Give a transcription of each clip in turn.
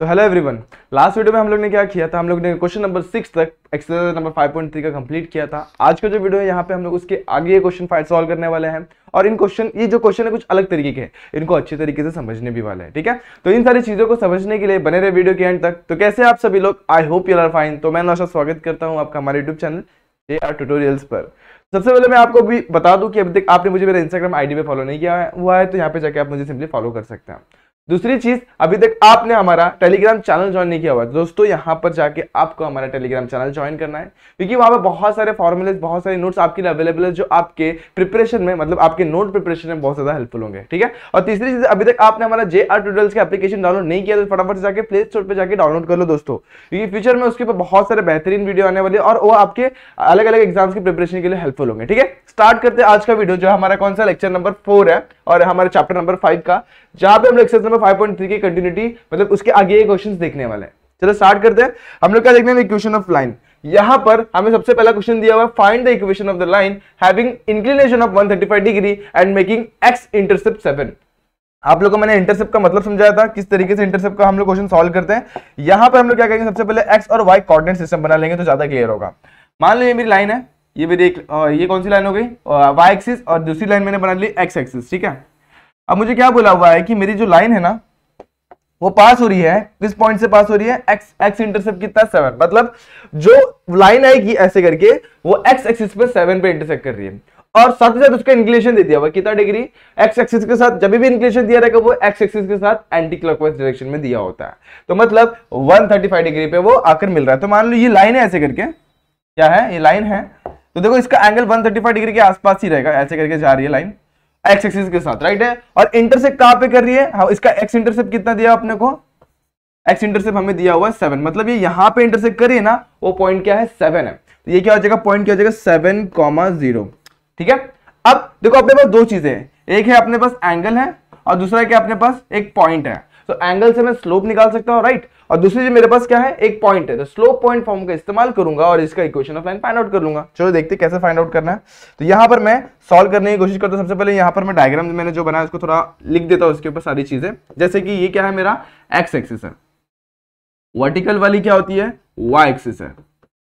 तो hello everyone last video में हम लोग ने क्या किया था हम लोग ने क्वेश्चन नंबर सिक्स तक exercise number five point three का कंप्लीट किया था आज का जो वीडियो है यहाँ पे हम लोग उसके आगे ये क्वेश्चन फाइव सॉल्व करने वाले हैं और इन क्वेश्चन ये जो क्वेश्चन है कुछ अलग तरीके के हैं इनको अच्छे तरीके से समझने भी वाले हैं ठीक है तो इन सारी चीज़ों को समझने के लिए बने रहे वीडियो के एंड तक तो कैसे आप सभी लोग I hope you are fine तो मैं नौशा स्वागत करता हूँ आपका हमारे YouTube channel J R tutorials पर सबसे पहले मैं आपको भी बता दूं कि अभी तक आपने मुझे मेरा इंस्टाग्राम आईडी पे फॉलो नहीं किया हुआ है तो यहाँ पे जाके आप मुझे सिंपली फॉलो कर सकते हैं दूसरी चीज अभी तक आपने हमारा टेलीग्राम चैनल ज्वाइन नहीं किया हुआ तो दोस्तों यहां पर जाके आपको हमारा टेलीग्राम चैनल ज्वाइन करना है क्योंकि वहां पर बहुत सारे फॉर्मुलेज बहुत सारे नोट्स आपके लिए अवेलेबल है जो आपके प्रिपरेशन में मतलब आपके नोट प्रिपरेशन में बहुत ज्यादा हेल्पफुल होंगे ठीक है और तीसरी चीज अभी तक आपने हमारा जे आर ट्यूटल्स का एप्लीकेशन डाउनलोड नहीं किया तो फटाफट से जाकर प्ले स्टोर पर जाकर डाउनलोड कर लो दोस्तों क्योंकि फ्यूचर में उसके ऊपर बहुत सारे बेहतरीन वीडियो आने वाले और वो आपके अलग अलग एग्जाम्स की प्रिपरेशन के लिए हेल्पफुल होंगे ठीक है स्टार्ट करते हैं आज का वीडियो जो हमारा कौन सा लेक्चर नंबर फोर है और हमारे चैप्टर नंबर फाइव का जहां पे हम लोग exercise number five point three की कंटिन्यूटी मतलब उसके आगे ये क्वेश्चन देखने वाले हैं चलो स्टार्ट करते हैं हम लोग क्या देखने वाले इक्वेशन ऑफ लाइन यहां पर हमें सबसे पहला क्वेश्चन दिया हुआ find the equation of the line having inclination of 135 degree and making x intercept seven आप लोगों को मैंने इंटरसेप्ट का मतलब समझाया था किस तरीके से इंटरसेप्ट का हम लोग क्वेश्चन सॉल्व करते हैं यहां पर हम लोग क्या करेंगे सबसे पहले एक्स और वाई कोऑर्डिनेट सिस्टम बना लेंगे तो ज्यादा क्लियर होगा मान लो ये मेरी लाइन है ये मेरी एक ये कौन सी लाइन हो गई वाई एक्सिस और दूसरी लाइन मैंने बना ली एक्स एक्सिस ठीक है अब मुझे क्या बोला हुआ है कि मेरी जो लाइन है ना वो पास हो रही है किस पॉइंट से पास हो रही है एक्स एक्स इंटरसेप्ट कितना सेवन मतलब जो लाइन आएगी ऐसे करके वो एक्स एक्सिस पे सेवन पे इंटरसेक्ट कर रही है और साथ ही साथ उसका इंक्लेशन दे दिया हुआ कितना डिग्री एक्स एक्सिस के साथ जब भी इंक्लेशन दिया रहेगा वो एक्स एक्सिस के साथ एंटी क्लॉकवाइज डायरेक्शन में दिया होता है तो मतलब 135 डिग्री पे वो आकर मिल रहा है तो मान लो ये लाइन है ऐसे करके क्या है ये लाइन है तो देखो इसका एंगल 135 डिग्री के आसपास ही रहेगा ऐसे करके जा रही है लाइन एक्स एक्सिस के साथ राइट है और इंटरसेप्ट कहां पे कर रही है हाँ, इसका एक्स इंटरसेप्ट कितना दिया अपने को एक्स इंटरसेप्ट हमें दिया हुआ है सेवन मतलब ये यहाँ पे इंटरसेप्ट करिए ना वो पॉइंट क्या है सेवन है तो ये क्या हो जाएगा पॉइंट क्या हो जाएगा सेवन कॉमा जीरो ठीक है अब देखो अपने पास दो चीजें एक है अपने पास एंगल है और दूसरा क्या अपने पास एक पॉइंट है तो एंगल से मैं स्लोप निकाल सकता हूँ राइट और दूसरी चीज मेरे पास क्या है एक पॉइंट है तो स्लोप पॉइंट फॉर्म का इस्तेमाल करूंगा और इसका equation of line find out कर लूंगा चलो देखते कैसे फाइंड आउट करना है तो यहाँ पर मैं सॉल्व करने की कोशिश करता हूँ सबसे पहले यहाँ पर मैं डायग्राम मैंने जो बनाया उसको थोड़ा लिख देता हूँ उसके ऊपर सारी चीजें जैसे कि ये क्या है मेरा एक्स एक्सिस है वर्टिकल वाली क्या होती है वाई एक्सिस है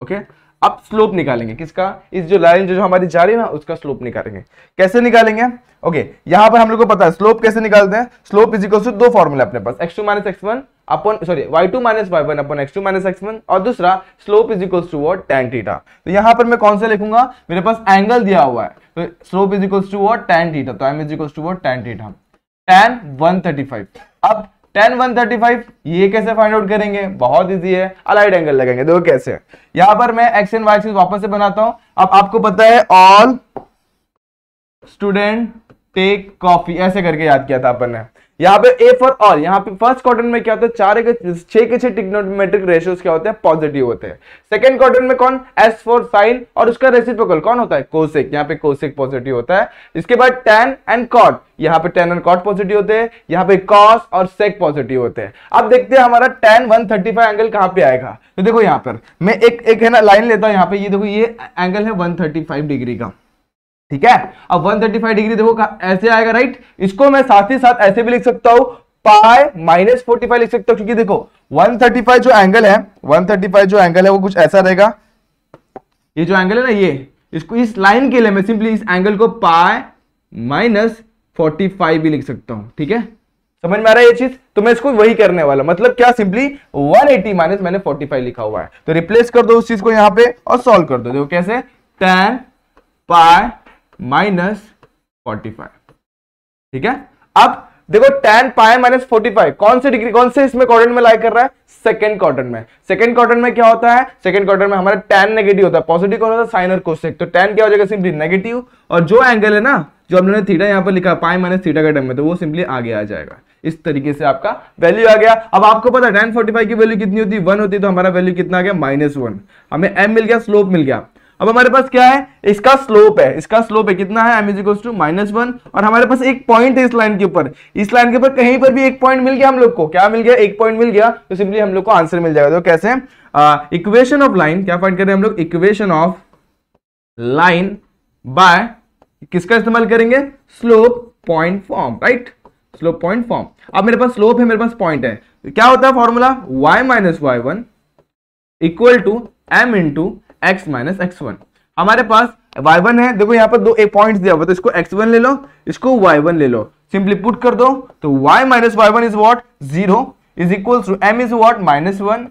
ओके okay? अब स्लोप निकालेंगे किसका इस जो लाइन जो, जो हमारी जा रही है ना उसका स्लोप निकालेंगे कैसे निकालेंगे ओके यहाँ पर हम लोग को पता है स्लोप कैसे निकालते हैं स्लोप इज इक्वल टू दो फॉर्मूला अपने पास x two minus x one अपन sorry y two minus Y one अपन x two minus x one और दूसरा slope is equal to what tan theta तो यहाँ पर मैं कौन सा लिखूंगा मेरे पास एंगल दिया हुआ है तो slope is equal to what tan theta तो m is equal to what tan theta tan one thirty five अब टेन वन थर्टी फाइव ये कैसे फाइंड आउट करेंगे बहुत इजी है अलाइड एंगल लगेंगे दो कैसे यहां पर मैं एक्स एंड वाई एक्सिस वापस से बनाता हूं अब आपको पता है ऑल स्टूडेंट टेक कॉफी ऐसे करके याद किया था अपन ने यहाँ पे ए फॉर ऑल यहाँ पे फर्स्ट क्वार्टर में क्या होता है चार के छह के छह टिक्नोमेट्रिक रेशियोज क्या होते हैं पॉजिटिव होते हैं सेकंड क्वार्टर में कौन एस फॉर साइन और उसका रेसिप्रोकल कौन होता है कोसेक यहाँ पे कोसेक पॉजिटिव होता है इसके बाद टेन एंड कॉट यहाँ पे टेन एंड कॉट पॉजिटिव होते हैं यहाँ पे कॉस और सेक पॉजिटिव होते हैं अब देखते हैं हमारा tan one thirty five angle कहाँ पे आएगा तो देखो यहाँ पर मैं एक एक है ना लाइन लेता हूँ यहाँ पे ये देखो ये एंगल है वन डिग्री का ठीक है अब 135 डिग्री देखो ऐसे आएगा राइट इसको मैं साथ ही साथ ऐसे भी लिख सकता हूं पाए माइनस फोर्टी लिख सकता हूं क्योंकि देखो 135 जो एंगल है 135 जो एंगल है वो कुछ ऐसा रहेगा ये जो एंगल है ना ये इसको इस लाइन के लिए मैं सिंपली इस एंगल को पाए माइनस फोर्टी भी लिख सकता हूं ठीक है समझ में आ रहा है ये चीज तो मैं इसको वही करने वाला मतलब क्या सिंपली 180 एटी माइनस मैंने 45 लिखा हुआ है तो रिप्लेस कर दो उस चीज को यहां पे और सॉल्व कर दो देखो कैसे ten pi minus forty five ठीक है अब देखो ten pi minus forty five कौन से डिग्री कौन से इसमें क्वार्टर में लाई कर रहा है सेकंड क्वार्टर में सेकंड क्वार्टर में क्या होता है सेकंड क्वार्टर में हमारा टेन नेगेटिव होता है पॉजिटिव कौन होता है साइन और कोसेक तो टेन क्या हो जाएगा सिंपली नेगेटिव और जो एंगल है ना जो हम लोगों ने थीटा यहाँ पर लिखा पाए माइनस थीटा का टर्म में तो वो सिंपली आगे आ जाएगा इस तरीके से आपका वैल्यू आ गया अब आपको पता है टेन फोर्टी फाइव की वैल्यू कितनी होती है वन होती है तो हमारा वैल्यू कितना आ गया माइनस वन हमें एम मिल गया स्लोप मिल गया अब हमारे पास क्या है इसका स्लोप है इसका स्लोप है कितना है m equals two minus one और हमारे पास एक पॉइंट है इस लाइन के ऊपर इस लाइन के ऊपर कहीं पर भी एक पॉइंट मिल गया हम लोग को क्या मिल गया एक पॉइंट मिल गया तो सिंपली हम लोग को आंसर मिल जाएगा तो कैसे इक्वेशन ऑफ लाइन क्या फाइंड कर रहे हैं हम लोग इक्वेशन ऑफ लाइन बाय किसका इस्तेमाल करेंगे slope point form right slope point form अब मेरे पास स्लोप है मेरे पास पॉइंट है क्या होता है formula y minus Y one equal to M into x minus x one हमारे पास y1 है देखो यहाँ पर दो एक पॉइंट दिया हुआ तो इसको x1 ले लो इसको y1 ले लो सिंपली पुट कर दो तो y minus Y one is what zero is equal to m is what minus one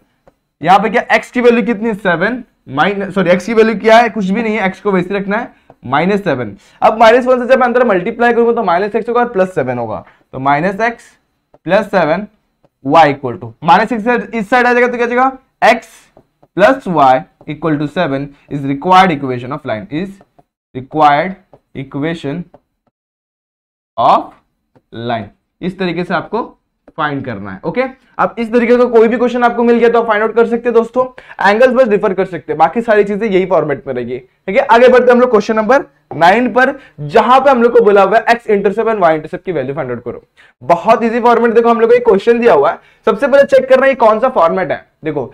यहाँ पे क्या x की वैल्यू कितनी सेवन माइनस सॉरी एक्स की वैल्यू क्या है कुछ भी नहीं है एक्स को वैसे रखना है माइनस सेवन अब माइनस वन से जब अंदर मल्टीप्लाई करूंगा तो माइनस एक्स होगा प्लस सेवन होगा तो minus x plus seven y equal to minus x इस साइड आ जाएगा तो क्या जाएगा x plus y equal to 7 is required equation of line is required equation of line इस तरीके से आपको फाइंड करना है ओके अब इस तरीके का को कोई भी क्वेश्चन आपको मिल गया तो आप फाइंड आउट कर सकते हैं दोस्तों एंगल्स बस डिफर कर सकते हैं बाकी सारी चीजें यही फॉर्मेट में रहेगी ठीक है आगे बढ़ते हम लोग क्वेश्चन नंबर नाइन पर जहां पे हम लोग को बोला हुआ है x intercept and y intercept की वैल्यू फाइंड आउट करो बहुत इजी फॉर्मेट देखो हम लोग को एक क्वेश्चन दिया हुआ है सबसे पहले चेक करना है कौन सा फॉर्मेट है देखो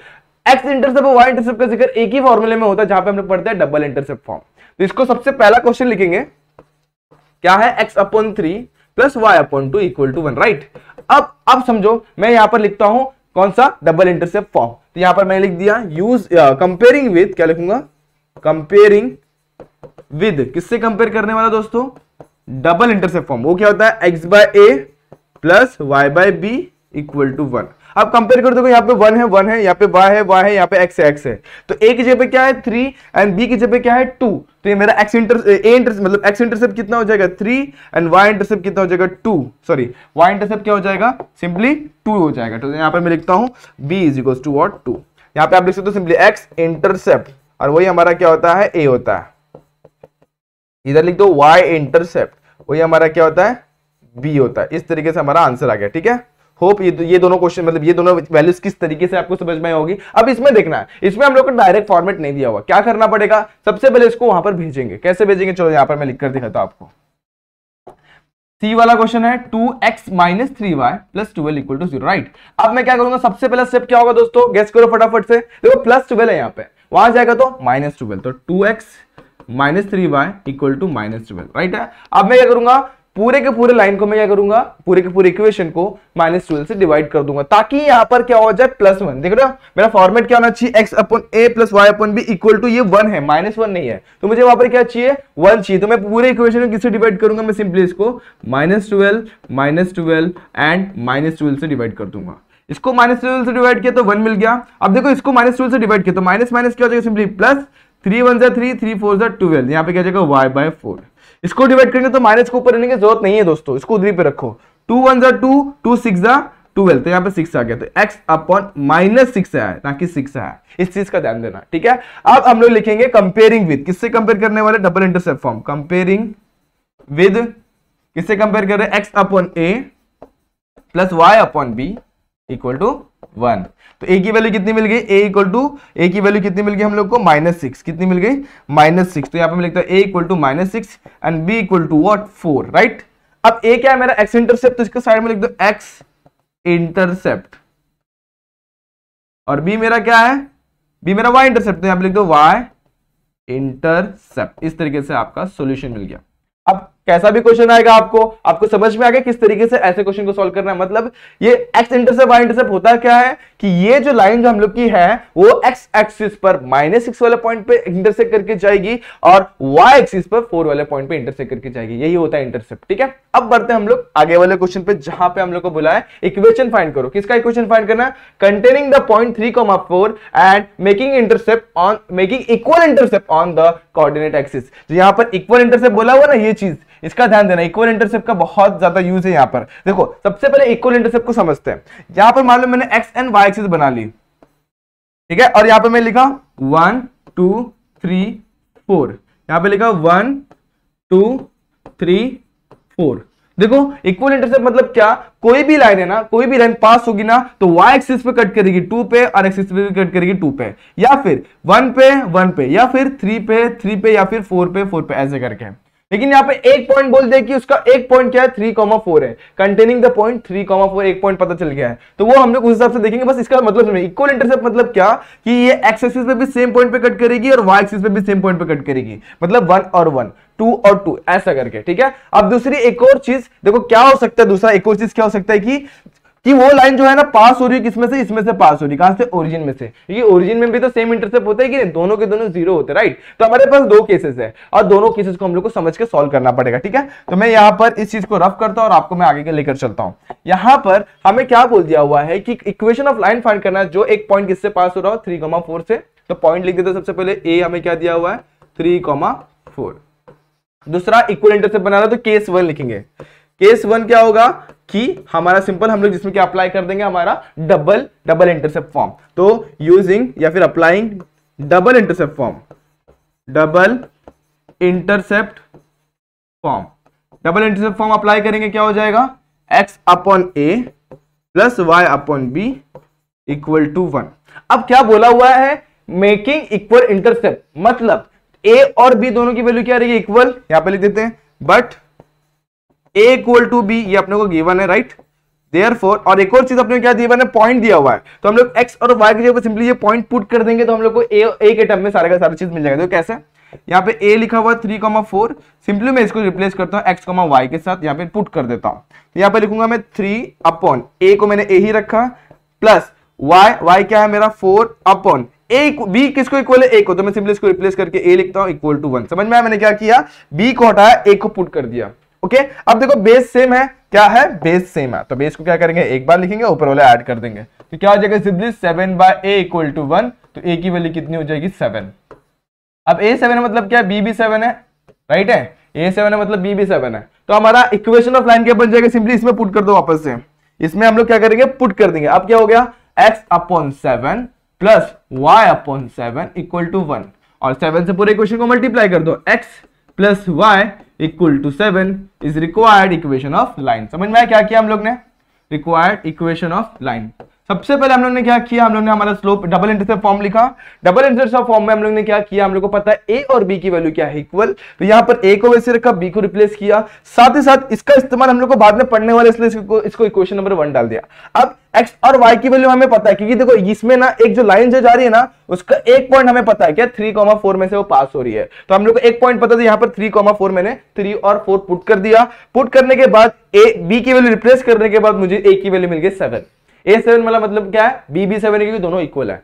एक्स इंटरसेप्ट और वाई इंटरसेप्ट का जिक्र एक ही फॉर्मुले में होता है जहां पे हम लोग पढ़ते हैं डबल इंटरसेप्ट फॉर्म तो इसको सबसे पहला क्वेश्चन लिखेंगे क्या है x upon three plus y upon two equal to one right अब अब समझो मैं यहां पर लिखता हूं कौन सा डबल इंटरसेप्ट फॉर्म तो यहां पर मैंने लिख दिया यूज कंपेयरिंग विद क्या लिखूंगा कंपेयरिंग विद किससे कंपेयर करने वाला दोस्तों डबल इंटरसेप्ट फॉर्म वो क्या होता है x by a plus y by b equal to one आप कंपेयर कर दोगे यहाँ पे वन है वन है यहाँ पे वाई है वाई है यहाँ पे एक्स है एक्स है तो ए की जगह क्या है थ्री एंड बी की जगह क्या है टू तो ये मेरा एक्स इंटर ए इंटरसेप्ट मतलब एक्स इंटरसेप्ट कितना हो जाएगा थ्री एंड वाई इंटरसेप्ट कितना हो जाएगा टू सॉरी वाई इंटरसेप्ट क्या हो जाएगा सिंपली टू हो जाएगा तो यहाँ पर मैं लिखता हूँ b is equal to what two यहाँ पे आप लिख सकते हो सिंपली एक्स इंटरसेप्ट और वही हमारा क्या होता है ए होता है इधर लिख दो वाई इंटरसेप्ट वही हमारा क्या होता है बी होता है इस तरीके से हमारा आंसर आ गया ठीक है होप ये ये दोनों क्वेश्चन मतलब ये दोनों वैल्यूज किस तरीके से आपको समझ में होगी अब इसमें देखना है इसमें हम लोग को डायरेक्ट फॉर्मेट नहीं दिया हुआ क्या करना पड़ेगा सबसे पहले इसको वहां पर भेजेंगे कैसे भेजेंगे चलो यहाँ पर मैं लिख कर दिखाता हूँ आपको सी वाला क्वेश्चन है two x minus three Y plus twelve equal to zero right अब मैं क्या करूंगा सबसे पहला स्टेप क्या होगा दोस्तों गेस करो फटाफट से देखो प्लस ट्वेल्व है यहाँ पे वहां जाएगा तो माइनस ट्वेल्व तो two x minus three y equal to minus twelve right है अब मैं क्या करूंगा पूरे के पूरे लाइन को मैं क्या करूंगा पूरे के पूरे इक्वेशन को माइनस ट्वेल्व से डिवाइड कर दूंगा ताकि यहां पर क्या हो जाए प्लस वन देख रहे हो मेरा फॉर्मेट क्या होना चाहिए x upon a plus y upon b equal to ये वन है माइनस वन नहीं है तो मुझे वहां पर क्या चाहिए वन चाहिए तो मैं पूरे इक्वेशन को किससे डिवाइड करूंगा मैं सिंपली इसको minus twelve minus twelve and minus twelve से डिवाइड कर दूंगा इसको माइनस ट्वेल्व से डिवाइड किया तो वन मिल गया अब देखो इसको माइनस ट्वेल्व से डिवाइड किया तो माइनस माइनस क्या हो जाएगा सिंपली प्लस थ्री वन जै थ्री थ्री फोर जै ट्वेल्व यहाँ पे क्या जाएगा वाई बाय फोर इसको डिवाइड करेंगे तो माइनस को ऊपर रहने की जरूरत नहीं है दोस्तों इसको उधरी पे रखो टू वन जो टू टू सिक्स ट्वेल्व तो यहाँ पे सिक्स आ गया तो एक्स अपॉन माइनस सिक्स है ना कि सिक्स है इस चीज का ध्यान देना ठीक है अब हम लोग लिखेंगे कंपेयरिंग विद किससे कंपेयर करने वाले double intercept form comparing with किससे कंपेयर कर रहे हैं x upon a plus y upon b equal to one तो ए की वैल्यू कितनी मिल गई ए इक्वल टू ए की वैल्यू कितनी मिल गई हम लोग को माइनस सिक्स कितनी मिल गई माइनस सिक्स तो यहाँ पे मैं लिखता हूँ a equal to minus six and b equal to what four right अब ए क्या है मेरा एक्स इंटरसेप्ट तो इसके साइड में लिख दो एक्स इंटरसेप्ट और बी मेरा क्या है बी मेरा वाई इंटरसेप्ट तो यहाँ पे लिख दो वाई इंटरसेप्ट इस तरीके से आपका सोल्यूशन मिल गया कैसा भी क्वेश्चन आएगा आपको आपको समझ में आ गया किस तरीके से ऐसे क्वेश्चन को सॉल्व करना है मतलब ये एक्स इंटरसेप्ट वाई इंटरसेप्ट होता क्या है कि ये जो लाइन जो हम लोग की है वो एक्स एक्सिस पर माइनस सिक्स वाले पॉइंट पे इंटरसेक्ट करके जाएगी और वाई एक्सिस पर फोर वाले पॉइंट पे इंटरसेक्ट करके जाएगी यही होता है इंटरसेप्ट ठीक है अब बढ़ते हम लोग आगे वाले क्वेश्चन पे जहां पे हम लोग को बुलाया इक्वेशन फाइंड करो किसका इक्वेशन फाइंड करना containing the point three comma four and making intercept on making equal intercept on the coordinate axis यहां यहाँ पर इक्वल इंटरसेप्ट बोला हुआ ना ये चीज इसका ध्यान देना इक्वल इंटरसेप्ट का बहुत ज्यादा यूज है यहाँ पर देखो सबसे पहले इक्वल इंटरसेप्ट को समझते हैं यहां पर मान लो मैंने एक्स एंड वाई एक्सिस बना ली ठीक है और यहां पर मैं लिखा वन टू थ्री फोर यहां पर लिखा वन टू थ्री फोर देखो इक्वल इंटरसेप्ट मतलब क्या कोई भी लाइन है ना कोई भी लाइन पास होगी ना तो y एक्सिस पे कट करेगी टू पे और एक्सिस पे भी कट करेगी टू पे या फिर वन पे वन पे या फिर थ्री पे थ्री पे या फिर फोर पे फोर पे ऐसे करके लेकिन यहाँ पे एक पॉइंट बोल दे कि उसका एक पॉइंट क्या है थ्री कॉमा फोर है containing the point three comma four एक पॉइंट पता चल गया है तो वो हम लोग उस हिसाब से देखेंगे बस इसका मतलब इक्वल इंटरसेप्ट मतलब क्या कि ये एक्स एक्सिस पे भी सेम पॉइंट पे कट करेगी और वाई एक्सिस पे भी सेम पॉइंट पे कट करेगी मतलब वन और वन टू और टू ऐसा करके ठीक है अब दूसरी एक और चीज देखो क्या हो सकता है दूसरा एक और चीज क्या हो सकता है कि कि वो लाइन जो है ना पास हो रही है किसमें से इसमें से पास हो रही है कहां से ओरिजिन में से ये ओरिजिन में भी तो सेम इंटरसेप्ट होता है कि दोनों के दोनों जीरो होते हैं राइट तो हमारे पास दो केसेस है और दोनों केसेस को हम लोग को समझ के सॉल्व करना पड़ेगा ठीक है तो मैं यहां पर इस चीज को रफ करता हूं और आपको मैं आगे के लेकर चलता हूं यहां पर हमें क्या बोल दिया हुआ है कि इक्वेशन ऑफ लाइन फाइंड करना जो एक पॉइंट किससे पास हो रहा हो थ्री से तो पॉइंट लिख देते सबसे पहले ए हमें क्या दिया हुआ है थ्री दूसरा इक्वल इंटरसेप्ट बना रहा तो केस वन लिखेंगे केस वन क्या होगा कि हमारा सिंपल हम लोग जिसमें क्या अप्लाई कर देंगे हमारा डबल डबल इंटरसेप्ट फॉर्म तो यूजिंग या फिर applying double intercept form double intercept form double intercept form apply करेंगे क्या हो जाएगा x upon a plus y upon b equal to one अब क्या बोला हुआ है मेकिंग इक्वल इंटरसेप्ट मतलब ए और बी दोनों की वैल्यू क्या रहेगी इक्वल यहां पे लिख देते हैं but a equal to b ये अपने को गिवन है राइट देयर फोर और एक और चीज अपने क्या दिया है पॉइंट दिया हुआ है तो हम लोग एक्स और वाई की जगह सिंपली ये पॉइंट पुट कर देंगे तो हम लोग को ए ए के में सारे का सारी चीज मिल जाएगा तो कैसे यहाँ पे ए लिखा हुआ थ्री कॉमा फोर सिंपली मैं इसको रिप्लेस करता हूँ एक्स कॉमा वाई के साथ यहाँ पे पुट कर देता हूँ तो यहाँ पे लिखूंगा मैं थ्री अपॉन ए को मैंने ए ही रखा प्लस वाई वाई क्या है मेरा फोर अपॉन ए बी किसको इक्वल है ए को तो मैं सिंपली इसको रिप्लेस करके ए लिखता हूँ इक्वल टू वन समझ में आया मैंने क्या किया बी को हटाया ए को पुट कर दिया ओके अब देखो बेस सेम है क्या है बेस सेम है तो बेस को क्या करेंगे एक बार लिखेंगे ऊपर वाले ऐड कर देंगे तो क्या हो जाएगा simply seven by a equal to one तो ए की वैल्यू कितनी हो जाएगी सेवन अब ए सेवन मतलब क्या बी बी सेवन है राइट है ए सेवन है मतलब बी बी सेवन है तो हमारा इक्वेशन ऑफ लाइन क्या बन जाएगा सिंपली इसमें पुट कर दो वापस से इसमें हम लोग क्या करेंगे पुट कर देंगे अब क्या हो गया x upon seven plus y upon seven equal to one और सेवन से पूरे इक्वेशन को मल्टीप्लाई कर दो x plus y equal to seven is required equation of line समझ में आया क्या किया हम लोग ने रिक्वायर्ड इक्वेशन ऑफ लाइन सबसे पहले हम लोग ने क्या किया हम लोग ने हमारा स्लोप डबल इंटरसेप्ट फॉर्म लिखा डबल इंटरसेप्ट फॉर्म में हम लोग ने क्या किया हम लोग को पता है ए और बी की वैल्यू क्या है इक्वल तो यहाँ पर ए को वैसे रखा बी को रिप्लेस किया साथ ही साथ इसका इस्तेमाल हम लोग को बाद में पढ़ने वाले इसलिए इसको इसको इक्वेशन नंबर वन डाल दिया अब एक्स और वाई की वैल्यू हमें पता है क्योंकि देखो इसमें ना एक जो लाइन जो जा रही है ना उसका एक पॉइंट हमें पता है क्या थ्री कॉमा फोर में से वो पास हो रही है तो हम लोग को एक पॉइंट पता था यहाँ पर थ्री कॉमा फोर मैंने थ्री और फोर पुट कर दिया पुट करने के बाद ए बी की वैल्यू रिप्लेस करने के बाद मुझे ए की वैल्यू मिल गई सेवन ए सेवन वाला मतलब क्या है बी बी सेवन क्योंकि दोनों इक्वल है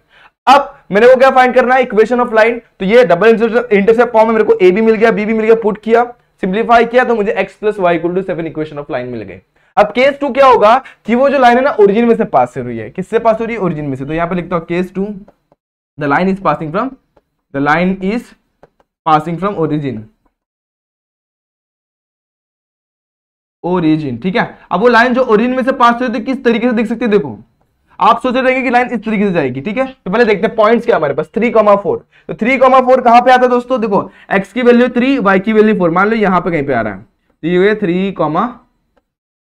अब मैंने वो क्या फाइंड करना है इक्वेशन ऑफ लाइन तो ये डबल इंटरसेप्ट फॉर्म में मेरे को ए भी मिल गया बी भी मिल गया पुट किया सिंप्लीफाई किया तो मुझे x plus y equal to seven equation of line मिल गए अब केस टू क्या होगा कि वो जो लाइन है ना ओरिजिन में से पास हुई है किससे पास हो रही है ओरिजिन में से तो यहां पर लिखता हूँ case two the line is passing from the line is passing from origin origin ठीक है अब वो लाइन जो ओरिजिन में से पास हो किस तरीके से दिख सकती है देखो आप सोच रहे कि लाइन इस तरीके से जाएगी ठीक है तो पहले देखते हैं पॉइंट्स क्या हमारे पास थ्री कॉमा फोर तो थ्री कॉमा फोर कहां पे आता है दोस्तों देखो एक्स की वैल्यू थ्री वाई की वैल्यू फोर मान लो यहां पे कहीं पे आ रहा है तो ये थ्री कॉमा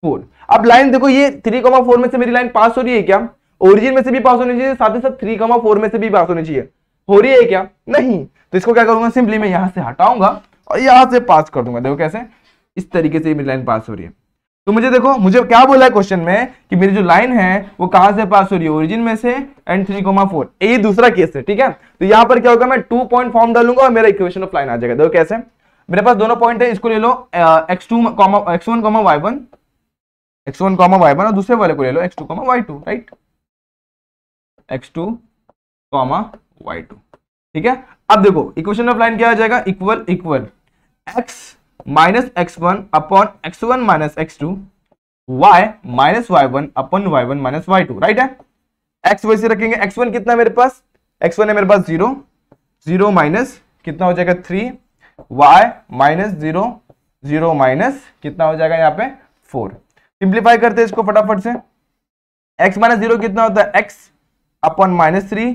फोर अब लाइन देखो ये थ्री कॉमा फोर में से मेरी लाइन पास हो रही है क्या ओरिजिन में से भी पास होनी चाहिए साथ ही साथ थ्री कॉमा फोर में से भी पास होनी चाहिए हो रही है क्या नहीं तो इसको क्या करूंगा सिंपली मैं यहां से हटाऊंगा और यहां से पास कर दूंगा देखो कैसे इस तरीके से मेरी लाइन पास हो रही है तो मुझे देखो मुझे क्या बोला है क्वेश्चन में कि मेरी जो लाइन है वो कहां से पास हो रही है ओरिजिन में से एंड थ्री कोमा फोर ये दूसरा केस है ठीक है तो यहां पर क्या होगा मैं टू पॉइंट फॉर्म डालूंगा और मेरा इक्वेशन ऑफ लाइन आ जाएगा देखो कैसे मेरे पास दोनों पॉइंट है इसको ले लो x two comma x one comma Y one x one comma Y one और दूसरे वाले को ले लो x two comma y two right x two comma y two ठीक है अब देखो इक्वेशन ऑफ लाइन क्या आ जाएगा equal equal x minus x one upon x one minus x two y minus Y one upon y one minus y two right है x वैसे रखेंगे एक्स वन कितना मेरे पास एक्स वन है मेरे पास जीरो जीरो माइनस कितना हो जाएगा three Y minus zero zero minus कितना हो जाएगा यहाँ पे फोर सिंप्लीफाई करते हैं इसको फटाफट से एक्स माइनस जीरो कितना होता है x upon minus three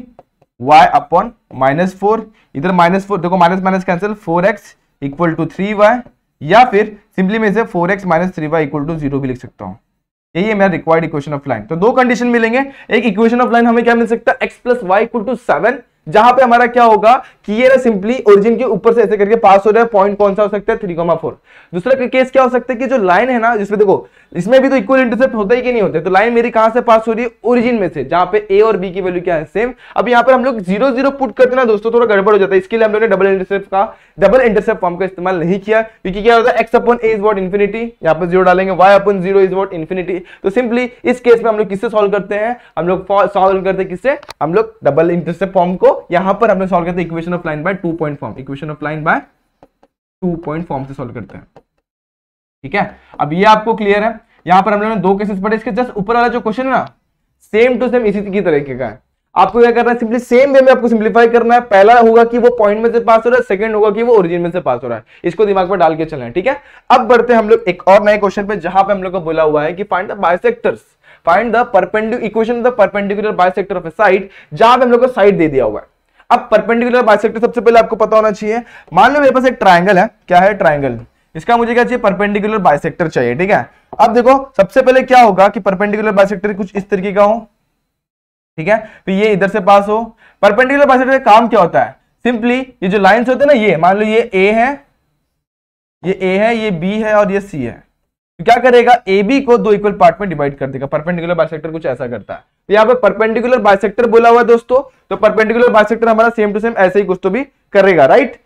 y upon minus four इधर माइनस फोर देखो minus minus cancel four x equal to three y या फिर सिंपली मैं इसे four x minus three y equal to zero भी लिख सकता हूँ यही है मेरा रिक्वायर्ड इक्वेशन ऑफ लाइन तो दो कंडीशन मिलेंगे एक इक्वेशन ऑफ लाइन हमें क्या मिल सकता है x plus y equal to seven जहां पे हमारा क्या होगा कि ये सिंपली ओरिजिन के ऊपर से ऐसे करके पास हो रहा है पॉइंट कौन सा हो सकता है थ्री कॉमा फोर दूसरा केस क्या हो सकता है कि जो लाइन है ना जिसमें देखो इसमें भी तो इक्वल इंटरसेप्ट होता ही कि नहीं होते तो लाइन मेरी कहां से पास हो रही है ओरिजिन में से जहां पे ए और बी की वैल्यू क्या है सेम अब यहां पर हम लोग जीरो जीरो पुट करते ना दोस्तों थोड़ा गड़बड़ हो जाता है इसके लिए हम लोगों ने डबल इंटरसेप्ट का डबल इंटरसेप्ट फॉर्म का इस्तेमाल नहीं किया क्योंकि क्या होता है x upon a is what infinity यहाँ पर जीरो डालेंगे y upon zero is what infinity तो सिंपली इस केस में हम लोग किससे सॉल्व करते हैं हम लोग सॉल्व करते किससे हम लोग डबल इंटरसेप्ट फॉर्म को यहां पर हम लोग सॉल्व करते हैं equation of line by two point form equation of line by two point form से सॉल्व करते हैं ठीक है अब ये आपको क्लियर है यहाँ पर हम लोगों ने दो केसेस पढ़े इसके जस्ट ऊपर वाला जो क्वेश्चन है ना सेम टू सेम इसी की तरीके का है आपको क्या करना है सिंपली सेम वे में आपको सिंप्लीफाई करना है पहला होगा कि वो पॉइंट में से पास हो रहा है सेकंड होगा कि वो ओरिजिन में से पास हो रहा है इसको दिमाग में डाल के चलना है ठीक है अब बढ़ते हैं हम लोग एक और नए क्वेश्चन पे जहां पे हम लोग को बोला हुआ है कि find the bisectors find the perpendicular equation the perpendicular bisector of a side जहां पे हम लोग को साइड दे दिया हुआ है अब परपेंडिकुलर बायसेक्टर सबसे पहले आपको पता होना चाहिए मान लो मेरे पास एक ट्राइंगल है क्या है ट्राइंगल इसका मुझे क्या चाहिए परपेंडिकुलर बायसेक्टर चाहिए ठीक है अब देखो सबसे पहले क्या होगा कि परपेंडिकुलर बायसेक्टर कुछ इस तरीके का हो ठीक है तो ये इधर से पास हो परपेंडिकुलर बायसेक्टर का काम क्या होता है सिंपली ये जो लाइन्स होते हैं ना ये मान लो ये ए है ये ए है ये बी है और ये सी है तो क्या करेगा ए बी को दो इक्वल पार्ट में डिवाइड कर देगा परपेंडिकुलर बायसेक्टर कुछ ऐसा करता है तो यहाँ पे परपेंडिकुलर बायसेक्टर बोला हुआ है दोस्तों तो परपेंडिकुलर बायसेक्टर हमारा सेम टू सेम ऐसे ही कुछ तो भी करेगा राइट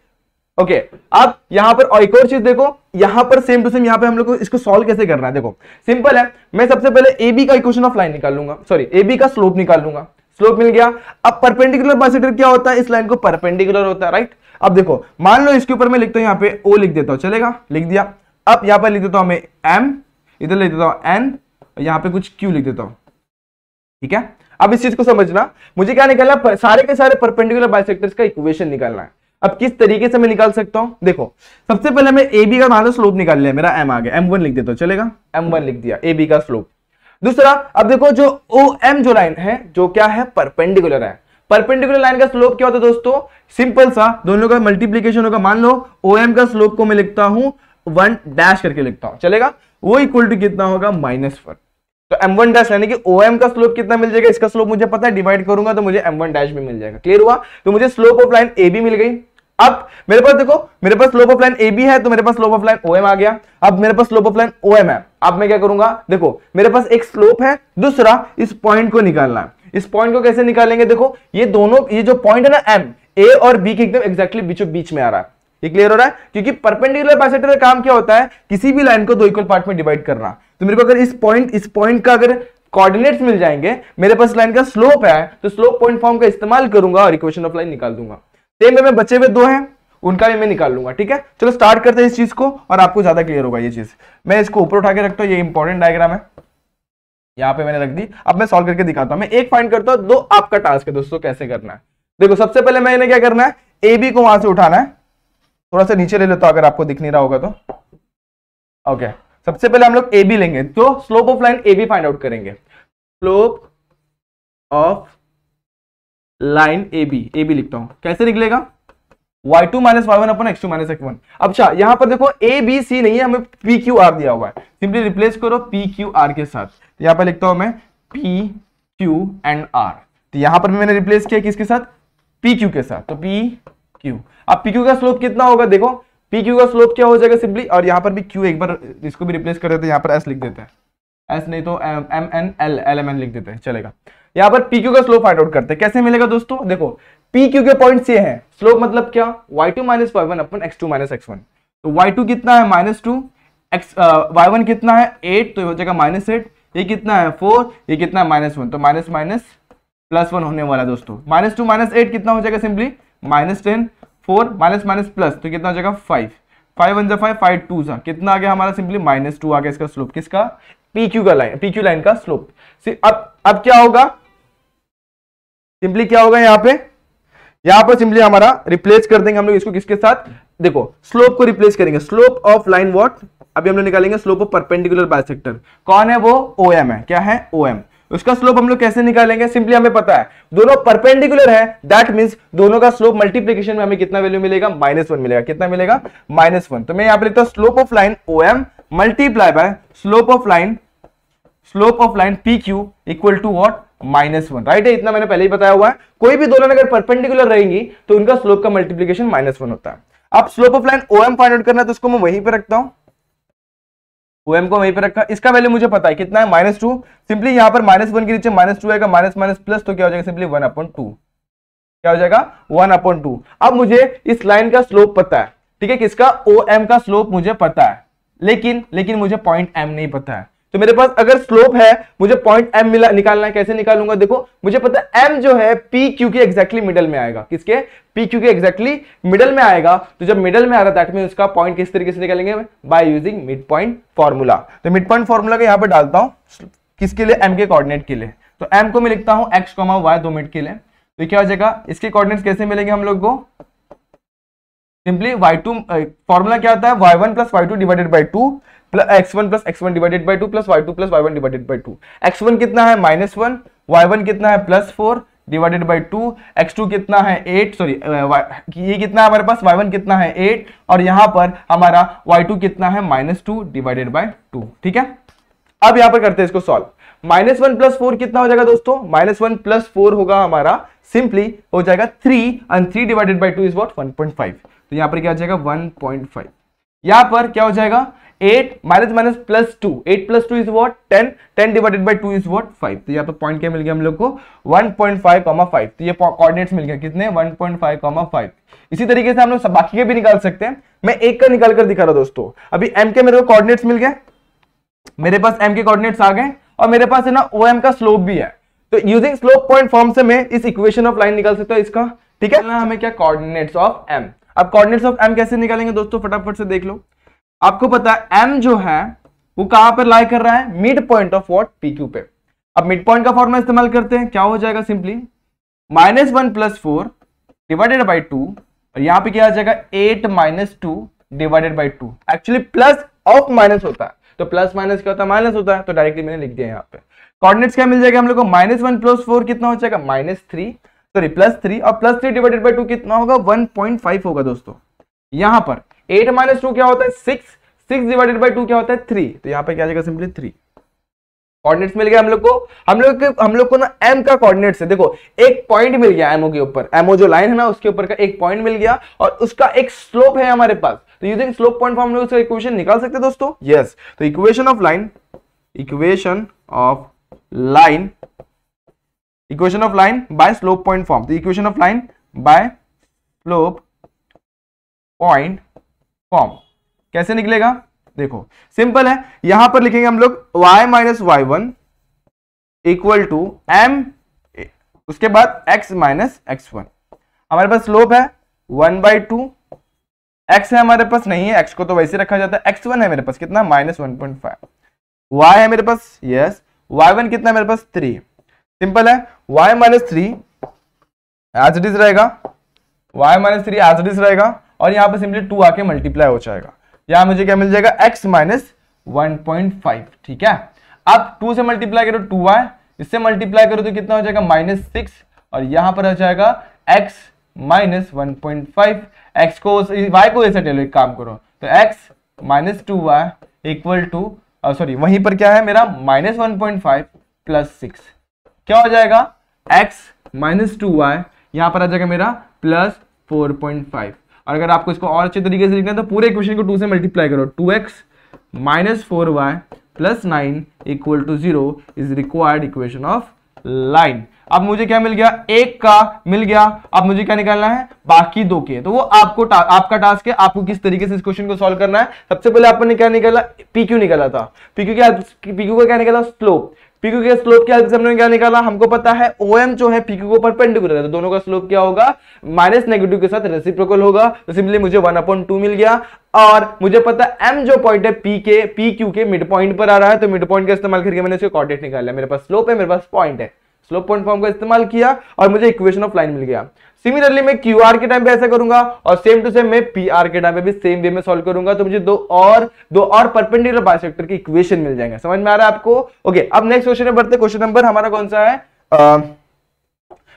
ओके okay, अब यहां पर और एक और चीज देखो यहां पर सेम टू सेम यहां पे हम लोग को इसको सॉल्व कैसे करना है देखो सिंपल है मैं सबसे पहले ए बी का इक्वेशन ऑफ लाइन निकाल लूंगा सॉरी ए बी का स्लोप निकाल लूंगा स्लोप मिल गया अब परपेंडिकुलर बाइसेक्टर क्या होता है इस लाइन को परपेंडिकुलर होता है राइट अब देखो मान लो इसके ऊपर मैं लिखता हूं यहाँ पे ओ लिख देता हूं चलेगा लिख दिया अब यहां पर लिख देता हूं हमें एम इधर लिख देता हूं एन यहाँ पे कुछ क्यू लिख देता हूं ठीक है अब इस चीज को समझना मुझे क्या निकालना सारे के सारे परपेंडिकुलर बाइसेक्टर का इक्वेशन निकालना है अब किस तरीके से मैं निकाल सकता हूं देखो सबसे पहले मैं ए बी का मान लो स्लोप निकाल लिया मेरा एम आ गया एम वन लिख देता हूं चलेगा एम वन लिख दिया ए बी का स्लोप दूसरा अब देखो जो ओ एम जो लाइन है जो क्या है परपेंडिकुलर है परपेंडिकुलर लाइन का स्लोप क्या होता है दोस्तों सिंपल सा दोनों का मल्टीप्लीकेशन होगा मान लो ओ एम का स्लोप को मैं लिखता हूं वन डैश करके लिखता हूं चलेगा वो इक्वल टू कितना होगा माइनस वन तो एम वन डैश यानी कि ओ एम का स्लोप कितना मिल जाएगा इसका स्लोप मुझे पता है डिवाइड करूंगा तो मुझे एम वन डैश भी मिल जाएगा क्लियर हुआ तो मुझे slope of line A B मिल गई अब मेरे पास देखो मेरे पास slope of line A B है तो मेरे पास slope of line O M आ गया अब मेरे पास slope of line O M है अब मैं क्या करूंगा देखो मेरे पास एक स्लोप है दूसरा इस पॉइंट को निकालना है इस पॉइंट को कैसे निकालेंगे देखो ये दोनों ये जो पॉइंट है ना एम ए और बी के एकदम एक्जैक्टली बीचों बीच में आ रहा है ये क्लियर हो रहा है क्योंकि परपेंडिकुलर बाइसेक्टर का काम क्या होता है किसी भी लाइन को दो इक्वल पार्ट में डिवाइड करना तो मेरे को अगर इस पॉइंट इस पॉइंट का अगर कोऑर्डिनेट्स मिल जाएंगे मेरे पास लाइन का स्लोप है तो स्लोप पॉइंट फॉर्म का इस्तेमाल करूंगा और इक्वेशन ऑफ लाइन निकाल दूंगा सेम में बचे हुए दो हैं उनका भी मैं निकाल लूंगा ठीक है चलो स्टार्ट करते हैं इस चीज को और आपको ज्यादा क्लियर होगा ये चीज मैं इसको ऊपर उठा के रखता हूँ ये इंपॉर्टेंट डायग्राम है यहाँ पे मैंने रख दी अब मैं सॉल्व करके दिखाता हूं मैं एक फाइंड करता हूं दो आपका टास्क है दोस्तों कैसे करना है देखो सबसे पहले मैंने क्या करना है ए बी को वहां से उठाना है थोड़ा सा नीचे ले लेता हूँ अगर आपको दिख नहीं रहा होगा तो ओके सबसे पहले हम लोग ए बी लेंगे तो slope of line A B find out करेंगे slope of line A B A B लिखता हूं कैसे निकलेगा y2 two minus Y one अपन x two minus x one अच्छा यहां पर देखो ए बी सी नहीं है हमें पी क्यू आर दिया हुआ है सिंपली रिप्लेस करो पी क्यू आर के साथ तो यहाँ पर लिखता हूं मैं पी क्यू एंड आर तो यहां पर भी मैंने रिप्लेस किया किसके साथ पी क्यू के साथ तो पी क्यू अब पी क्यू का स्लोप कितना होगा देखो पी क्यू का स्लोप क्या हो जाएगा सिंपली और यहां पर भी क्यू एक बार इसको भी रिप्लेस कर देते हैं यहां पर एस लिख देते हैं एस नहीं तो M N L L M N लिख देते हैं चलेगा यहां पर पीक्यू का स्लोप फाइंड आउट करते हैं कैसे मिलेगा दोस्तों देखो पीक्यू के पॉइंट ये है स्लोप मतलब क्या y two minus Y one अपन x two minus x one तो वाई टू कितना है minus two x y one कितना है एट तो हो जाएगा माइनस एट ये कितना है फोर ये कितना है माइनस वन तो माइनस माइनस प्लस वन होने वाला दोस्तों माइनस टू माइनस एट कितना हो जाएगा simply minus ten four minus minus plus तो कितना हो जाएगा फाइव फाइव वन जो फाइव फाइव टू सा कितना आ गया हमारा सिंपली माइनस टू आ गया इसका स्लोप किसका पी क्यू का लाइन पी क्यू लाइन का स्लोप अब अब क्या होगा सिंपली क्या होगा यहाँ पे यहां पर सिंपली हमारा रिप्लेस कर देंगे हम लोग इसको किसके साथ देखो स्लोप को रिप्लेस करेंगे स्लोप ऑफ लाइन वॉट अभी हम लोग निकालेंगे स्लोप ऑफ परपेंडिकुलर बायसेक्टर कौन है वो ओ एम है क्या है ओ एम उसका स्लोप हम लोग कैसे निकालेंगे सिंपली हमें पता है दोनों परपेंडिकुलर है दैट मीन दोनों का स्लोप मल्टीप्लीकेशन में हमें कितना वैल्यू मिलेगा माइनस वन मिलेगा कितना मिलेगा माइनस वन तो मैं यहां पे लिखता हूं slope of line O M multiply by slope of line slope of line P Q equal to what minus one right है इतना मैंने पहले ही बताया हुआ है कोई भी दोनों अगर परपेंडिकुलर रहेंगी तो उनका स्लोप का मल्टीप्लीकेशन माइनस वन होता है अब slope of line O M find out करना है तो उसको मैं वहीं पर रखता हूं OM को वहीं पर रखा इसका वैल्यू मुझे पता है कितना है माइनस टू सिंपली यहां पर माइनस वन के नीचे माइनस टू आएगा माइनस माइनस प्लस तो क्या हो जाएगा सिंपली वन अपॉइंट टू क्या हो जाएगा वन अपॉइंट टू अब मुझे इस लाइन का स्लोप पता है ठीक है किसका OM का स्लोप मुझे पता है लेकिन लेकिन मुझे पॉइंट M नहीं पता है तो मेरे पास अगर स्लोप है मुझे पॉइंट एम मिला निकालना है कैसे निकालूंगा देखो मुझे पता है एम जो है पी क्यू के एक्जैक्टली मिडल में आएगा किसके पी क्यू के एक्जैक्टली मिडल में आएगा तो जब मिडल में आ रहा दैट मीन उसका पॉइंट किस तरीके से निकालेंगे by using mid point formula तो मिड पॉइंट फॉर्मूला का यहाँ पर डालता हूँ किसके लिए एम के कॉर्डिनेट के लिए तो एम को मैं लिखता हूँ एक्स कॉमा वाई दो मिनट के लिए तो क्या हो जाएगा इसके कॉर्डिनेट कैसे मिलेंगे हम लोग को सिंपली वाई टू फॉर्मूला क्या होता है y one plus y two divided by two x one plus x one divided by two plus y two plus y one divided by two x one कितना है minus one y one कितना है plus four divided by two x two कितना है eight sorry ये कितना है हमारे पास वाई वन कितना है एट और यहां पर हमारा वाई टू कितना है minus two divided by two ठीक है अब यहां पर करते हैं इसको solve minus one plus four कितना हो जाएगा दोस्तों माइनस वन प्लस फोर होगा हमारा सिंपली हो जाएगा three and three divided by two is what one point five तो यहां पर क्या हो जाएगा वन पॉइंट फाइव यहां पर क्या हो जाएगा eight minus minus plus two eight plus two is what ten ten divided by two is what five तो यहाँ पे पॉइंट क्या मिल गया हम लोग को one point five comma five तो ये कॉर्डिनेट्स मिल गया कितने one point five comma five इसी तरीके से हम लोग बाकी के भी निकाल सकते हैं मैं एक का निकाल कर दिखा रहा हूं दोस्तों अभी एम के मेरे को कॉर्डिनेट्स मिल गए मेरे पास एम के कॉर्डिनेट्स आ गए और मेरे पास है ना ओ एम का स्लोप भी है तो यूजिंग स्लोप पॉइंट फॉर्म से मैं इस इक्वेशन ऑफ लाइन निकाल सकता हूँ इसका ठीक है ना हमें क्या कॉर्डिनेट्स ऑफ एम अब कॉर्डिनेट्स ऑफ एम कैसे निकालेंगे दोस्तों फटाफट से देख लो आपको पता है एम जो है वो कहां पर लाई कर रहा है mid point of what P Q पे अब मिड पॉइंट का फॉर्मुला इस्तेमाल करते हैं क्या हो जाएगा simply minus one plus four divided by two और यहां पे क्या आ जाएगा eight minus two divided by two actually plus of minus होता है तो प्लस माइनस क्या होता है माइनस होता है तो डायरेक्टली मैंने लिख दिया यहाँ पे कॉर्डिनेट्स क्या मिल जाएगा हम लोग को माइनस वन प्लस फोर कितना हो जाएगा minus three sorry plus three और plus three divided by two कितना होगा वन पॉइंट फाइव होगा दोस्तों यहां पर एट माइनस टू क्या होता है six six divided by two क्या होता है थ्री तो यहाँ पे क्या जाएगा सिंपली थ्री कोऑर्डिनेट्स मिल गया हम लोग को हम लोग के हम लोग को ना एम का कोऑर्डिनेट्स है देखो एक पॉइंट मिल गया एमओ के ऊपर एमओ जो लाइन है ना उसके ऊपर का एक पॉइंट मिल गया और उसका एक स्लोप है हमारे पास तो यूजिंग स्लोप पॉइंट फॉर्म लोग उसका इक्वेशन निकाल सकते हैं दोस्तों यस तो equation of line equation of line equation of line by slope point form तो equation of line by slope point form कैसे निकलेगा देखो सिंपल है यहां पर लिखेंगे हम लोग y minus Y one equal to m उसके बाद x माइनस एक्स वन हमारे पास स्लोप है वन बाई टू एक्स है हमारे पास नहीं है एक्स को तो वैसे रखा जाता है एक्स वन है मेरे पास कितना minus one point five y है मेरे पास यस वाई वन कितना है मेरे पास थ्री सिंपल है y minus three as it is रहेगा y minus three as it is रहेगा और यहाँ पर सिंपली टू आके मल्टीप्लाई हो जाएगा यहाँ मुझे क्या मिल जाएगा x minus one point five ठीक है अब टू से मल्टीप्लाई करो टू वाई इससे मल्टीप्लाई करो तो कितना हो जाएगा माइनस सिक्स और यहाँ पर हो जाएगा x minus one point five x को वाई को ऐसे टेलो एक काम करो तो x minus two y equal to sorry वहीं पर क्या है मेरा minus one point five plus six क्या हो जाएगा एक्स माइनस टू वाई यहां पर आ जाएगा मेरा प्लस फोर पॉइंट फाइव और अगर आपको इसको और अच्छे तरीके से लिखना है तो पूरे इक्वेशन को टू से मल्टीप्लाई करो two x minus four y plus nine equal to zero is required equation of line अब मुझे क्या मिल गया एक का मिल गया अब मुझे क्या निकालना है बाकी दो के तो वो आपको टा, आपका टास्क है आपको किस तरीके से इस क्वेश्चन को सॉल्व करना है सबसे पहले आपने क्या निकाला पीक्यू निकाला था पीक्यू क्या पीक्यू का क्या निकाला स्लोप पीक्यू के स्लोप के हेल्प से हमने क्या निकाला हमको पता है ओ एम जो है पीक्यू को परपेंडिकुलर है तो दोनों का स्लोप क्या होगा माइनस नेगेटिव के साथ रेसिप्रोकल होगा तो सिंपली मुझे वन अपॉइंट टू मिल गया और मुझे पता है एम जो पॉइंट है पी के पी क्यू के मिड पॉइंट पर आ रहा है तो मिड पॉइंट का इस्तेमाल करके मैंने उसके कॉर्डिनेट निकाला मेरे पास स्लोप है मेरे पास पॉइंट है स्लोप पॉइंट फॉर्म का इस्तेमाल किया और मुझे इक्वेशन ऑफ लाइन मिल गया सिमिलरली मैं क्यू आर के टाइम पे ऐसा करूंगा और सेम टू सेम मैं पी आर के टाइम पे भी सेम वे में सोल्व करूंगा तो मुझे दो और दो और परपेंडिकुलर बाइसेक्टर की इक्वेशन मिल जाएंगे समझ में आ रहा है आपको ओके अब नेक्स्ट क्वेश्चन में बढ़ते क्वेश्चन नंबर हमारा कौन सा है uh,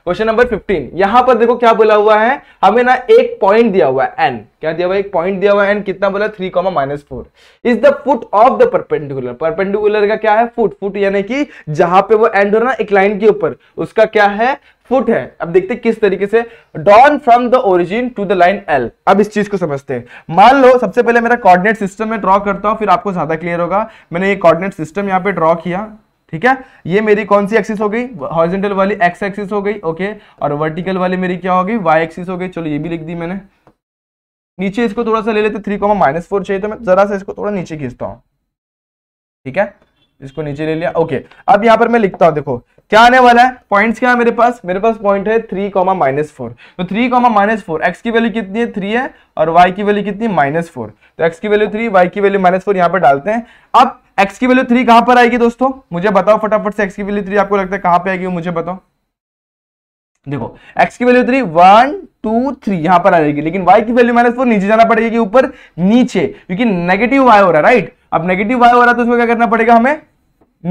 क्वेश्चन नंबर 15 यहां पर देखो क्या बोला हुआ है हमें ना एक पॉइंट दिया हुआ है एन क्या दिया हुआ है एक पॉइंट दिया हुआ है एन कितना बोला three comma minus four is the foot of the perpendicular perpendicular का क्या है फुट फुट यानी कि जहां पे वो एंड हो रहा एक लाइन के ऊपर उसका क्या है फुट है अब देखते किस तरीके से drawn from the origin to the line L अब इस चीज को समझते हैं मान लो सबसे पहले मेरा कोऑर्डिनेट सिस्टम में ड्रॉ करता हूं फिर आपको ज्यादा क्लियर होगा मैंने ये कोऑर्डिनेट सिस्टम यहां पे ड्रॉ किया ठीक है ये मेरी कौन सी एक्सिस हो गई हॉरिजेंटल वाली एक्स एक्सिस हो गई ओके और वर्टिकल वाली मेरी क्या हो गई वाई एक्सिस हो गई चलो ये भी लिख दी मैंने नीचे इसको थोड़ा सा ले लेते थ्री कॉमा माइनस फोर चाहिए तो मैं जरा सा इसको थोड़ा नीचे खींचता हूँ ठीक है इसको नीचे ले लिया ओके अब यहाँ पर मैं लिखता हूँ देखो क्या आने वाला है पॉइंट क्या है मेरे पास मेरे पास पॉइंट है थ्री कॉमा माइनस फोर तो three comma minus four x की वैल्यू कितनी है थ्री है और वाई की वैल्यू कितनी माइनस फोर तो एक्स की वैल्यू थ्री वाई की वैल्यू माइनस फोर यहाँ पर डालते हैं अब एक्स की वैल्यू थ्री कहां पर आएगी दोस्तों मुझे बताओ फटाफट से एक्स की वैल्यू थ्री आपको लगता है कहां पे आएगी मुझे बताओ देखो एक्स की value three one two three यहां पर आ जाएगी लेकिन वाई की वैल्यू माइनस फोर नीचे जाना पड़ेगा कि ऊपर नीचे क्योंकि नेगेटिव वाई हो रहा है राइट अब नेगेटिव वाई हो रहा है तो उसमें क्या करना पड़ेगा हमें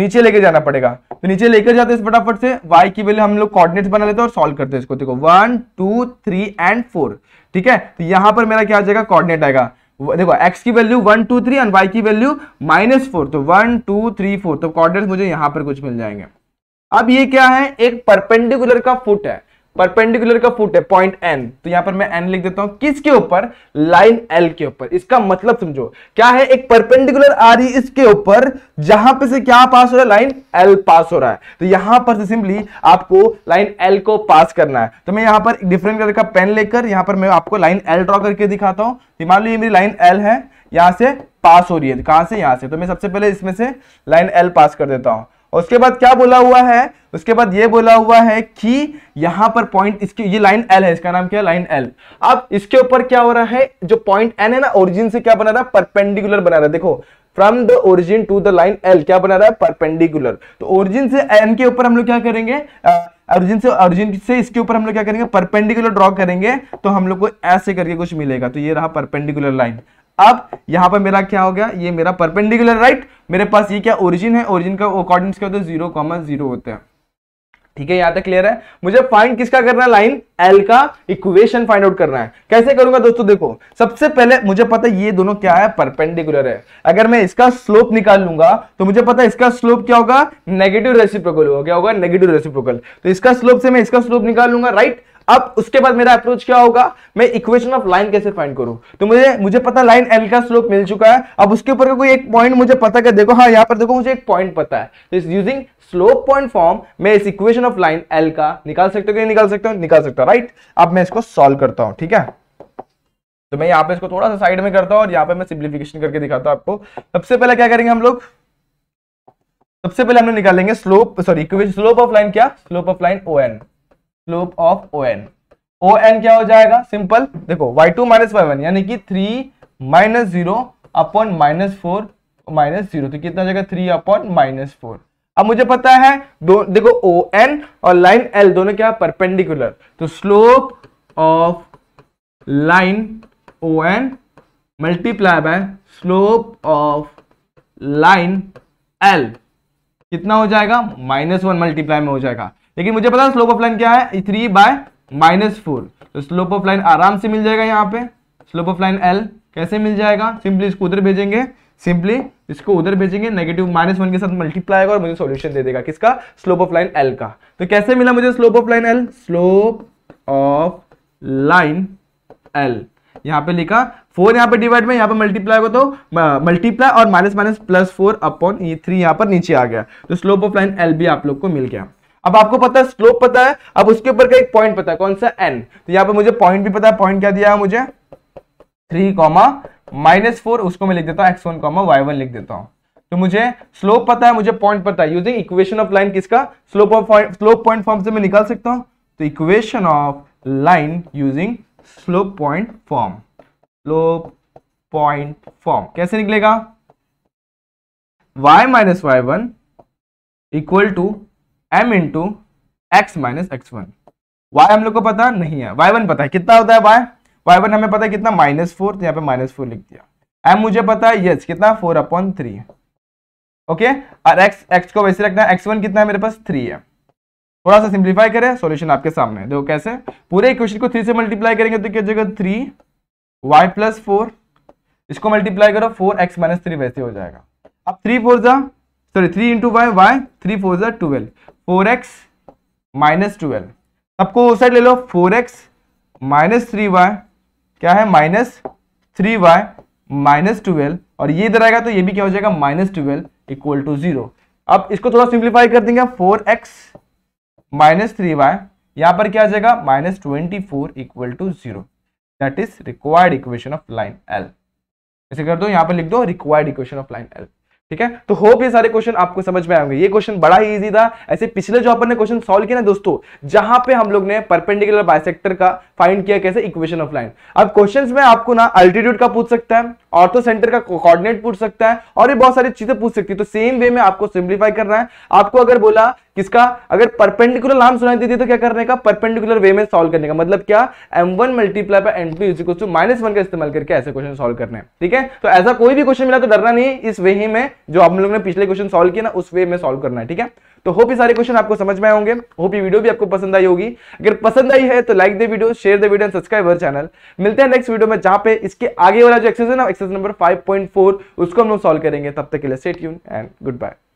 नीचे लेके जाना पड़ेगा तो नीचे लेकर जाते हैं फटाफट से y की वैल्यू हम लोग कोऑर्डिनेट बना लेते हैं और सॉल्व करते हैं इसको देखो one two three and four ठीक है तो यहां पर मेरा क्या आ जाएगा कॉर्डिनेट आएगा देखो x की value one two three and y की वैल्यू माइनस फोर तो वन टू थ्री फोर तो कॉर्डर मुझे यहां पर कुछ मिल जाएंगे अब ये क्या है एक परपेंडिकुलर का फुट है परपेंडिकुलर का फुट है पॉइंट एन तो यहां पर मैं एन लिख देता हूं किसके ऊपर लाइन एल के ऊपर इसका मतलब समझो क्या है एक परपेंडिकुलर आ रही इसके ऊपर जहां पे से क्या पास हो रहा है लाइन एल पास हो रहा है तो यहां पर से सिंपली आपको लाइन एल को पास करना है तो मैं यहां पर डिफरेंट कलर का पेन लेकर यहां पर मैं आपको लाइन एल ड्रॉ करके दिखाता हूं तो मान लो ये मेरी लाइन एल है यहां से पास हो रही है तो कहां से यहां से तो मैं सबसे पहले इसमें से लाइन एल पास कर देता हूं उसके बाद क्या बोला हुआ है उसके बाद ये बोला हुआ है कि यहां पर पॉइंट इसकी ये लाइन एल है इसका नाम क्या है लाइन एल अब इसके ऊपर क्या हो रहा है जो पॉइंट एन है ना ओरिजिन से क्या बना रहा है परपेंडिकुलर बना रहा है देखो from the origin to the line L क्या बना रहा है परपेंडिकुलर तो ओरिजिन से एन के ऊपर हम लोग क्या करेंगे ओरिजिन से ओरिजिन से इसके ऊपर हम लोग क्या करेंगे परपेंडिकुलर ड्रॉ करेंगे तो हम लोग को ऐसे करके कुछ मिलेगा तो ये रहा परपेंडिकुलर लाइन अब यहां पर मेरा क्या हो गया ये मेरा परपेंडिकुलर राइट मेरे पास ये क्या ओरिजिन है ओरिजिन का अकॉर्डिंग क्या होता है जीरो कॉमन जीरो होते हैं ठीक है यहां तक क्लियर है मुझे फाइंड किसका करना है लाइन एल का इक्वेशन फाइंड आउट करना है कैसे करूंगा दोस्तों देखो सबसे पहले मुझे पता है ये दोनों क्या है परपेंडिकुलर है अगर मैं इसका स्लोप निकाल लूंगा तो मुझे पता है इसका स्लोप क्या होगा नेगेटिव रेसिप्रोकल होगा क्या होगा नेगेटिव रेसिप्रोकल तो इसका स्लोप से मैं इसका स्लोप निकाल लूंगा राइट अब उसके बाद मेरा अप्रोच क्या होगा मैं इक्वेशन ऑफ लाइन कैसे फाइंड करूं तो मुझे मुझे पता लाइन एल का स्लोप मिल चुका है अब उसके ऊपर का कोई एक पॉइंट मुझे पता क्या देखो हाँ यहाँ पर देखो मुझे एक पॉइंट पता है तो इस यूजिंग स्लोप पॉइंट फॉर्म मैं इस इक्वेशन ऑफ लाइन एल का निकाल सकता हूँ निकाल सकता हूँ निकाल सकता हूँ राइट अब मैं इसको सॉल्व करता हूँ ठीक है तो मैं यहाँ पे इसको थोड़ा सा साइड में करता हूँ और यहाँ पे मैं सिंप्लीफिकेशन करके दिखाता हूँ आपको सबसे पहले क्या करेंगे हम लोग सबसे पहले हम लोग निकालेंगे slope sorry slope of line क्या slope of line O N slope of O N O N क्या हो जाएगा सिंपल देखो Y two minus Y one यानी कि three minus zero upon minus four minus zero तो कितना जाएगा थ्री अपॉन माइनस फोर अब मुझे पता है दो देखो ओ एन और लाइन एल दोनों क्या परपेंडिकुलर तो slope of line O N multiply by slope of line L कितना हो जाएगा माइनस वन मल्टीप्लाई में हो जाएगा लेकिन मुझे पता है स्लोप ऑफ लाइन क्या है थ्री बाय माइनस फोर तो स्लोप ऑफ लाइन आराम से मिल जाएगा यहाँ पे स्लोप ऑफ लाइन एल कैसे मिल जाएगा सिंपली इसको उधर भेजेंगे सिंपली इसको उधर भेजेंगे नेगेटिव माइनस वन के साथ मल्टीप्लाई होगा और मुझे सॉल्यूशन दे देगा किसका स्लोप ऑफ लाइन एल का तो कैसे मिला मुझे slope of line L slope of line L यहाँ पे लिखा फोर यहाँ पे डिवाइड में यहाँ पे मल्टीप्लाई होगा तो मल्टीप्लाई और minus minus plus four upon E three यहाँ पर नीचे आ गया तो स्लोप ऑफ लाइन एल भी आप लोग को मिल गया अब आपको पता है स्लोप पता है अब उसके ऊपर का एक पॉइंट पता है कौन सा एन तो यहाँ पे मुझे पॉइंट भी पता है पॉइंट क्या दिया है मुझे थ्री कॉमा माइनस फोर उसको मैं लिख देता हूँ X one comma Y one लिख देता हूँ तो मुझे स्लोप पता है मुझे पॉइंट पता है यूजिंग इक्वेशन ऑफ लाइन किसका slope of slope point form से मैं निकाल सकता हूँ तो equation of line using slope point form slope point form कैसे निकलेगा y minus Y one equal to M into x minus x one Y हम लोग को पता नहीं है वाई वन पता है कितना होता है वाई वाई वन हमें पता है कितना माइनस फोर तो यहाँ पे माइनस फोर लिख दिया एम मुझे पता है यस कितना फोर अपॉन थ्री ओके और एक्स एक्स को वैसे रखना है एक्स वन कितना है मेरे पास थ्री है थोड़ा सा सिंप्लीफाई करें सॉल्यूशन आपके सामने देखो कैसे पूरे इक्वेशन को थ्री से मल्टीप्लाई करेंगे तो क्या जाएगा थ्री वाई प्लस फोर इसको मल्टीप्लाई करो फोर एक्स माइनस थ्री वैसे हो जाएगा अब थ्री फोर जा sorry three into Y Y three four जर twelve four x minus twelve सबको वो साइड ले लो four x minus three Y क्या है minus three Y minus twelve और ये इधर आएगा तो ये भी क्या हो जाएगा minus twelve equal to zero अब इसको थोड़ा सिंप्लीफाई कर देंगे four x minus three Y यहाँ पर क्या आ जाएगा minus twenty four equal to zero that is required equation of line L ऐसे कर दो यहाँ पर लिख दो required equation of line L ठीक है तो होप ये सारे क्वेश्चन आपको समझ में आएंगे ये क्वेश्चन बड़ा ही इजी था ऐसे पिछले जो अपन ने क्वेश्चन सॉल्व किया ना दोस्तों जहां पे हम लोग ने परपेंडिकुलर बाइसेक्टर का फाइंड किया कैसे इक्वेशन ऑफ लाइन अब क्वेश्चंस में आपको ना अल्टीट्यूड का पूछ सकता है ऑर्थो सेंटर का कोऑर्डिनेट पूछ सकता है और ये बहुत सारी चीजें पूछ सकती है तो सेम वे में आपको सिंप्लीफाई करना है आपको अगर बोला किसका अगर परपेंडिकुलर नाम सुनाई देती है तो क्या करने का परपेंडिकुलर वे में सॉल्व करने का मतलब क्या M one multiply by M two to minus one का इस्तेमाल करके ऐसे क्वेश्चन सोल्व करने ठीक है तो ऐसा कोई भी क्वेश्चन मिला तो डरना नहीं इस वे ही में जो आप लोगों ने पिछले क्वेश्चन सोल्व किया ना उस वे में सोल्व करना है ठीक है तो होप ये सारे क्वेश्चन आपको समझ में आए होंगे होप ये वीडियो भी आपको पसंद आई होगी अगर पसंद आई है तो like the video share the video subscribe our channel मिलते हैं नेक्स्ट वीडियो में जहां पे इसके आगे वाला जो एक्सरसाइज है ना एक्सरसाइज नंबर 5.4 उसको हम लोग सॉल्व करेंगे तब तक के लिए stay tune and good bye